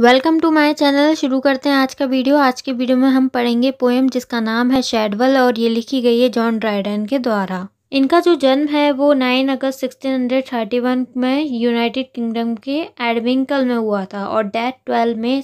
Welcome to my channel शुरू करते हैं आज का वीडियो आज के वीडियो में हम पढ़ेंगे पोएम जिसका नाम है शेडवल और ये लिखी गई है जॉन ड्राइडन के द्वारा इनका जो जन्म है वो 9 अगस्त 1631 में यूनाइटेड किंगडम के एडविंकल में हुआ था और डेथ 12 में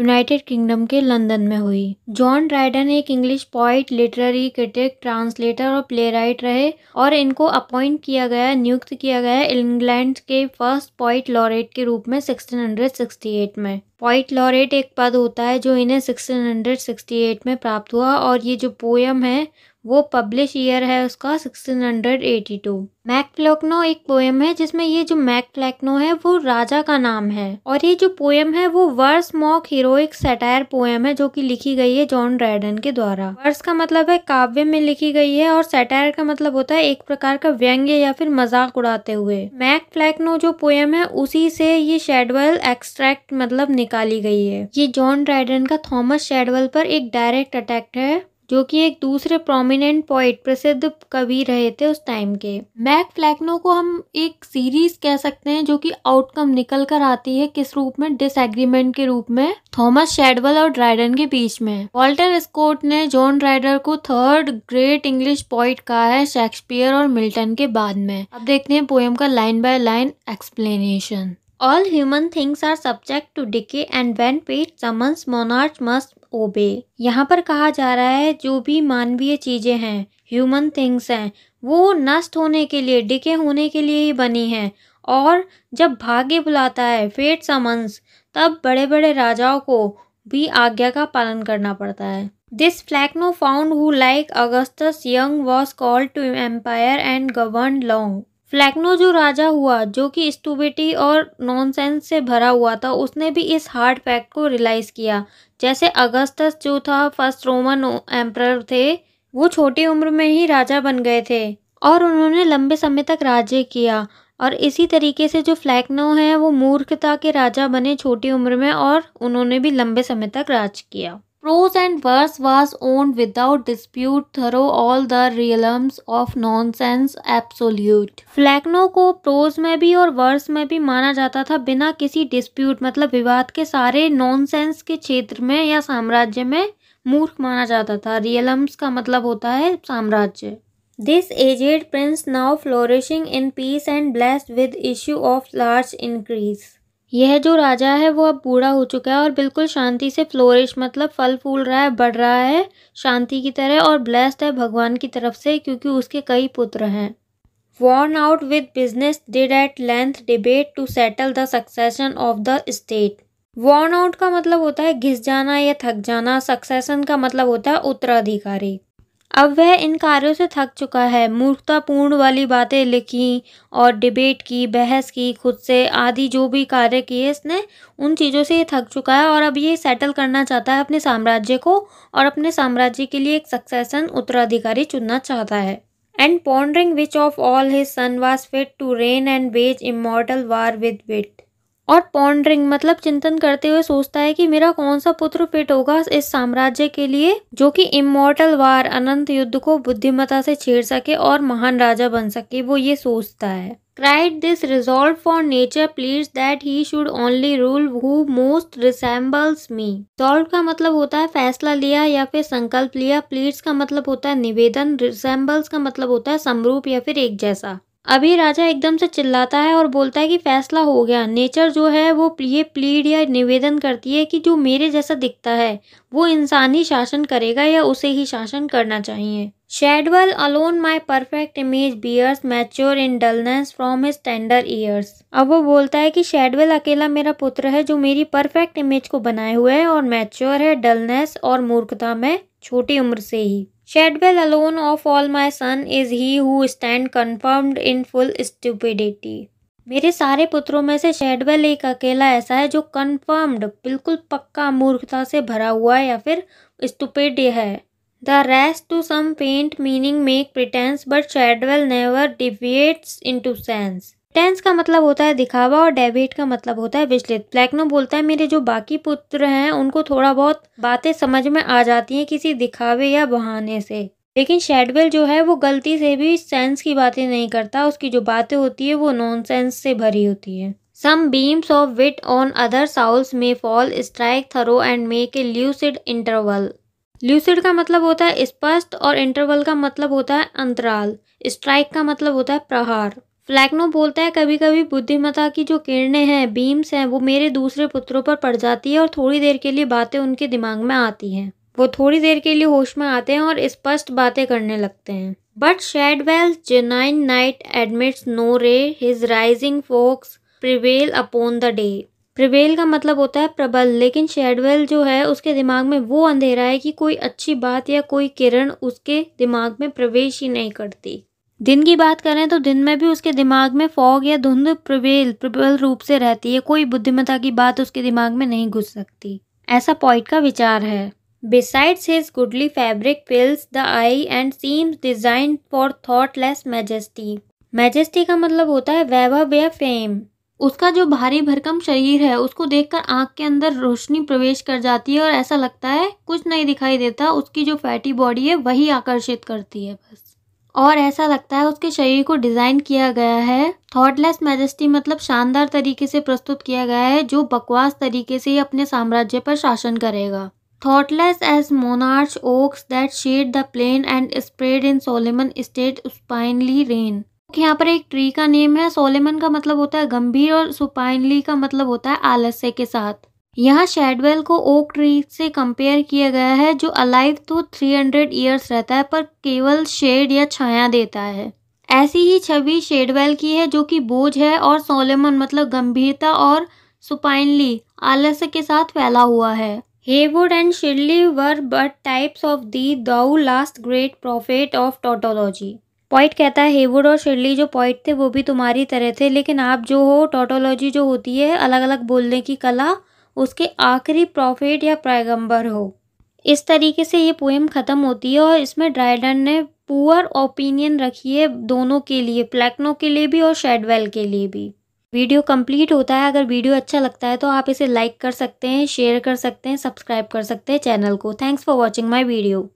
यूनाइटेड किंगडम के लंदन में हुई जॉन ड्राइडन एक English poet literary critic translator और प्ले रहे और इनको अपॉइंट किया गया नियुक्त किया गया इंग्लैंड के फर्स्ट पॉइट लॉरेट के रूप में 1668 में पॉइट लॉरेट एक पद होता है जो इन्हें 1668 में प्राप्त हुआ और ये जो पोयम है वो पब्लिश ईयर है उसका 1682 मैक फ्लैक्नो एक पोएम है जिसमें ये जो मैक फ्लैक्नो है वो राजा का नाम है और ये जो पोएम है वो verse mock heroic satire poem है जो कि लिखी गई है जॉन ड्रैडन के द्वारा वर्स का मतलब है काव्य में लिखी गई है और सेटायर का मतलब होता है एक प्रकार का व्यंग्य या फिर मजाक उड़ाते हुए मैक फ्लैक्नो जो पोएम है उसी से ये शेडवेल एक्सट्रैक्ट मतलब निकाली गई है ये जॉन ड्रैडन का थॉमस शेडवेल पर एक डायरेक्ट अटैक्ट है जो कि एक दूसरे प्रोमिनेंट पॉइट प्रसिद्ध कवि रहे थे उस टाइम के मैक फ्लैकनो को हम एक सीरीज कह सकते हैं जो कि आउटकम निकल कर आती है किस रूप में डिसएग्रीमेंट के रूप में थॉमस शेडवल और ड्राइडन के बीच में वॉल्टर स्कोट ने जॉन ड्राइडर को थर्ड ग्रेट इंग्लिश पॉइट कहा है शेक्सपियर और मिल्टन के बाद में अब देखते हैं पोएम का line by line explanation All human things are subject to decay, and when fate summons, monarch must ओबे यहाँ पर कहा जा रहा है जो भी मानवीय चीज़ें हैं ह्यूमन थिंग्स हैं वो नष्ट होने के लिए डिके होने के लिए ही बनी हैं और जब भाग्य बुलाता है फेट समन्स तब बड़े बड़े राजाओं को भी आज्ञा का पालन करना पड़ता है this Flecknoe found who like Augustus young was called to empire and govern long Flecknoe जो राजा हुआ जो कि स्टूबिटी और नॉनसेंस से भरा हुआ था उसने भी इस हार्ड फैक्ट को रियलाइज़ किया जैसे अगस्तस जो था फर्स्ट रोमन एम्प्रर थे वो छोटी उम्र में ही राजा बन गए थे और उन्होंने लंबे समय तक राज्य किया और इसी तरीके से जो फ्लैकनो हैं वो मूर्खता के राजा बने छोटी उम्र में और उन्होंने भी लंबे समय तक राज किया Prose and verse was owned without dispute through all the realms of nonsense absolute. फ्लैक्नो को प्रोज में भी और वर्स में भी माना जाता था बिना किसी डिस्प्यूट मतलब विवाद के सारे सेंस के क्षेत्र में या साम्राज्य में मूर्ख माना जाता था रियलम्स का मतलब होता है साम्राज्य this aged prince now flourishing in peace and blessed with issue of large increase यह जो राजा है वो अब बूढ़ा हो चुका है और बिल्कुल शांति से फ्लोरिश मतलब फल फूल रहा है बढ़ रहा है शांति की तरह और ब्लेस्ड है भगवान की तरफ से क्योंकि उसके कई पुत्र हैं worn out with business did at length debate to settle the succession of the state worn out का मतलब होता है घिस जाना या थक जाना सक्सेशन का मतलब होता है उत्तराधिकारी अब वह इन कार्यों से थक चुका है मूर्खतापूर्ण वाली बातें लिखी और डिबेट की बहस की खुद से आदि जो भी कार्य किए इसने उन चीज़ों से ये थक चुका है और अब ये सेटल करना चाहता है अपने साम्राज्य को और अपने साम्राज्य के लिए एक सक्सेसन उत्तराधिकारी चुनना चाहता है and pondering which of all his son was fit to reign and wage immortal war with wit और पॉन्ड्रिंग मतलब चिंतन करते हुए सोचता है कि मेरा कौन सा पुत्र फिट होगा इस साम्राज्य के लिए जो कि इमोर्टल वार अनंत युद्ध को बुद्धिमता से छेड़ सके और महान राजा बन सके वो ये सोचता है cried this resolve for nature pleads that he should only rule who most resembles me resolve का मतलब होता है फैसला लिया या फिर संकल्प लिया प्लीज का मतलब होता है निवेदन रिसेम्बल्स का मतलब होता है समरूप या फिर एक जैसा अभी राजा एकदम से चिल्लाता है और बोलता है कि फैसला हो गया नेचर जो है वो ये प्लीड या निवेदन करती है कि जो मेरे जैसा दिखता है वो इंसान ही शासन करेगा या उसे ही शासन करना चाहिए Shadwell alone my perfect image bears mature in dullness from his tender years अब वो बोलता है कि शेडवेल अकेला मेरा पुत्र है जो मेरी परफेक्ट इमेज को बनाए हुए है और मैच्योर है डलनेस और मूर्खता में छोटी उम्र से ही Shadwell alone of all my son is he who stand confirmed in full stupidity मेरे सारे पुत्रों में से शेडवेल एक अकेला ऐसा है जो कन्फर्म्ड बिल्कुल पक्का मूर्खता से भरा हुआ या फिर स्टुपिड है the rest to some faint meaning make pretence but Shadwell never deviates into sense sense का मतलब होता है दिखावा और डेबिट का मतलब होता है विचलित प्लेक्नो बोलता है मेरे जो बाकी पुत्र हैं उनको थोड़ा बहुत बातें समझ में आ जाती हैं किसी दिखावे या बहाने से लेकिन शेडवेल जो है वो गलती से भी सेंस की बातें नहीं करता उसकी जो बातें होती है वो नॉनसेंस से भरी होती है some beams of wit on other souls may fall strike through and make a lucid interval lucid का मतलब होता है स्पष्ट और इंटरवल का मतलब होता है अंतराल स्ट्राइक का मतलब होता है प्रहार फ्लैक्नो बोलता है कभी कभी बुद्धिमता की जो किरणें हैं बीम्स हैं वो मेरे दूसरे पुत्रों पर पड़ जाती है और थोड़ी देर के लिए बातें उनके दिमाग में आती हैं वो थोड़ी देर के लिए होश में आते हैं और स्पष्ट बातें करने लगते हैं but Shadwell genuine night admits no ray his rising fogs prevail upon the day prevail का मतलब होता है प्रबल लेकिन शेडवेल जो है उसके दिमाग में वो अंधेरा है कि कोई अच्छी बात या कोई किरण उसके दिमाग में प्रवेश ही नहीं करती दिन की बात करें तो दिन में भी उसके दिमाग में फॉग या धुंध प्रबेल प्रबल रूप से रहती है कोई बुद्धिमता की बात उसके दिमाग में नहीं घुस सकती ऐसा पॉइंट का विचार है Besides his goodly fabric fills the eye and seems designed for thoughtless majesty majesty का मतलब होता है वैभव या फेम उसका जो भारी भरकम शरीर है उसको देखकर आंख के अंदर रोशनी प्रवेश कर जाती है और ऐसा लगता है कुछ नहीं दिखाई देता उसकी जो फैटी बॉडी है वही आकर्षित करती है बस और ऐसा लगता है उसके शरीर को डिज़ाइन किया गया है थॉटलेस मैजेस्टी मतलब शानदार तरीके से प्रस्तुत किया गया है जो बकवास तरीके से ही अपने साम्राज्य पर शासन करेगा thoughtless as monarch oaks that shade the plain and spread in solemn state supinely reign यहाँ पर एक ट्री का नेम है सोलेमन का मतलब होता है गंभीर और सुपाइनली का मतलब होता है आलस्य के साथ यहाँ शेडवेल को ओक ट्री से कंपेयर किया गया है जो अलाइव तो 300 ईयर्स रहता है पर केवल शेड या छाया देता है ऐसी ही छवि शेडवेल की है जो कि बोझ है और सोलेमन मतलब गंभीरता और सुपाइनली आलस्य के साथ फैला हुआ है Heywood and Shirley were but types of thee thou last great prophet of tautology point कहता है हेवुड और शिरली जो पॉइंट थे वो भी तुम्हारी तरह थे लेकिन आप जो हो टोटोलॉजी जो होती है अलग अलग बोलने की कला उसके आखिरी प्रॉफिट या पैगंबर हो इस तरीके से ये पोएम ख़त्म होती है और इसमें ड्राइडन ने पुअर ओपिनियन रखी है दोनों के लिए प्लेक्नो के लिए भी और शेडवेल के लिए भी वीडियो कंप्लीट होता है अगर वीडियो अच्छा लगता है तो आप इसे लाइक कर सकते हैं शेयर कर सकते हैं सब्सक्राइब कर सकते हैं चैनल को thanks for watching my video